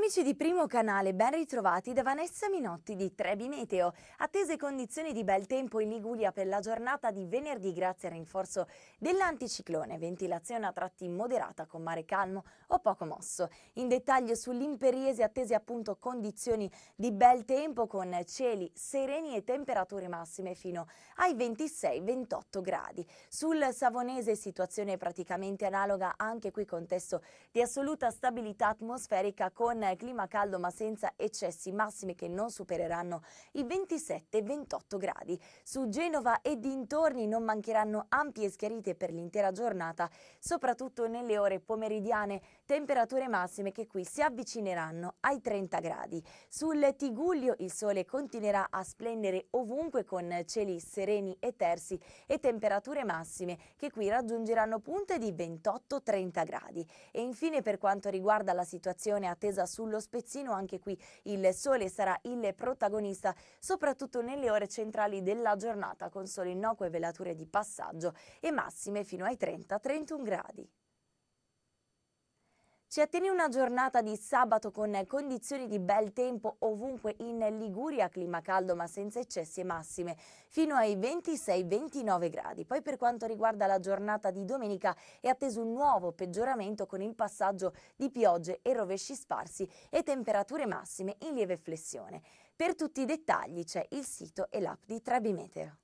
Amici di Primo Canale, ben ritrovati da Vanessa Minotti di Trebi Meteo. Attese condizioni di bel tempo in Liguria per la giornata di venerdì grazie al rinforzo dell'anticiclone, ventilazione a tratti moderata con mare calmo o poco mosso. In dettaglio sull'imperiese attese appunto condizioni di bel tempo con cieli sereni e temperature massime fino ai 26-28 gradi. Sul Savonese situazione praticamente analoga anche qui contesto di assoluta stabilità atmosferica con clima caldo ma senza eccessi massimi che non supereranno i 27-28 gradi. Su Genova e dintorni non mancheranno ampie schiarite per l'intera giornata, soprattutto nelle ore pomeridiane, temperature massime che qui si avvicineranno ai 30 gradi. Sul Tiguglio il sole continuerà a splendere ovunque con cieli sereni e tersi e temperature massime che qui raggiungeranno punte di 28-30 gradi. E infine per quanto riguarda la situazione attesa su sullo spezzino anche qui il sole sarà il protagonista soprattutto nelle ore centrali della giornata con sole innocue velature di passaggio e massime fino ai 30-31 gradi. Si attende una giornata di sabato con condizioni di bel tempo ovunque in Liguria, clima caldo ma senza eccessi e massime, fino ai 26-29 gradi. Poi per quanto riguarda la giornata di domenica è atteso un nuovo peggioramento con il passaggio di piogge e rovesci sparsi e temperature massime in lieve flessione. Per tutti i dettagli c'è il sito e l'app di Trebimeteo.